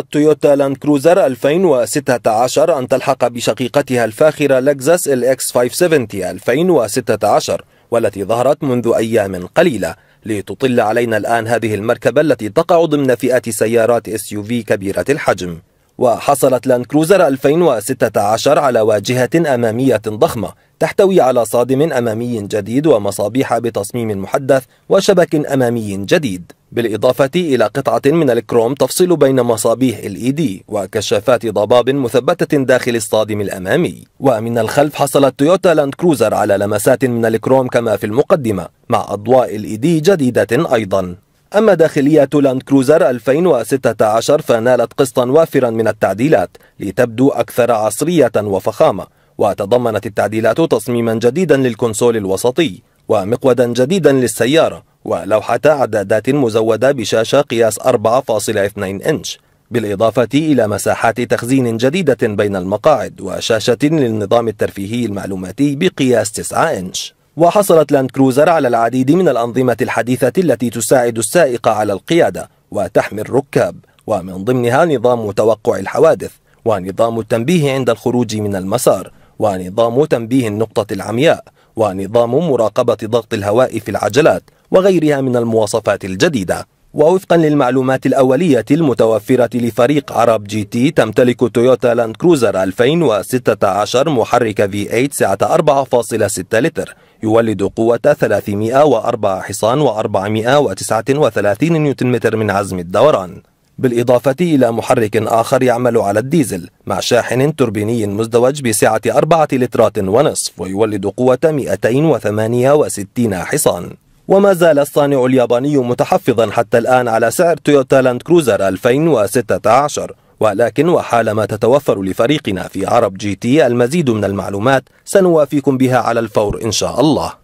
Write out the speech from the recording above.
تويوتا لاند كروزر 2016 أن تلحق بشقيقتها الفاخرة لكزس إكس 570 2016 والتي ظهرت منذ أيام قليلة لتطل علينا الآن هذه المركبة التي تقع ضمن فئة سيارات SUV كبيرة الحجم وحصلت لاند كروزر 2016 على واجهة أمامية ضخمة تحتوي على صادم أمامي جديد ومصابيح بتصميم محدث وشبك أمامي جديد بالإضافة إلى قطعة من الكروم تفصل بين مصابيح LED وكشافات ضباب مثبتة داخل الصادم الأمامي ومن الخلف حصلت تويوتا لاند كروزر على لمسات من الكروم كما في المقدمة مع أضواء LED جديدة أيضا أما داخلية لاند كروزر 2016 فنالت قسطا وافرا من التعديلات لتبدو أكثر عصرية وفخامة وتضمنت التعديلات تصميما جديدا للكونسول الوسطي ومقودا جديدا للسيارة ولوحة إعدادات مزودة بشاشة قياس 4.2 إنش بالإضافة إلى مساحات تخزين جديدة بين المقاعد وشاشة للنظام الترفيهي المعلوماتي بقياس 9 إنش وحصلت لاند كروزر على العديد من الأنظمة الحديثة التي تساعد السائق على القيادة وتحمي الركاب ومن ضمنها نظام توقع الحوادث ونظام التنبيه عند الخروج من المسار ونظام تنبيه النقطة العمياء ونظام مراقبة ضغط الهواء في العجلات وغيرها من المواصفات الجديدة ووفقا للمعلومات الأولية المتوفرة لفريق عرب جي تي تمتلك تويوتا لاند كروزر 2016 محرك V8 سعة 4.6 لتر يولد قوة 304 حصان و439 نيوتن متر من عزم الدوران بالإضافة إلى محرك آخر يعمل على الديزل مع شاحن توربيني مزدوج بسعة أربعة لترات ونصف ويولد قوة 268 حصان وما زال الصانع الياباني متحفظا حتى الآن على سعر تويوتا لاند كروزر 2016 ولكن وحالما تتوفر لفريقنا في عرب جي تي المزيد من المعلومات سنوافيكم بها على الفور إن شاء الله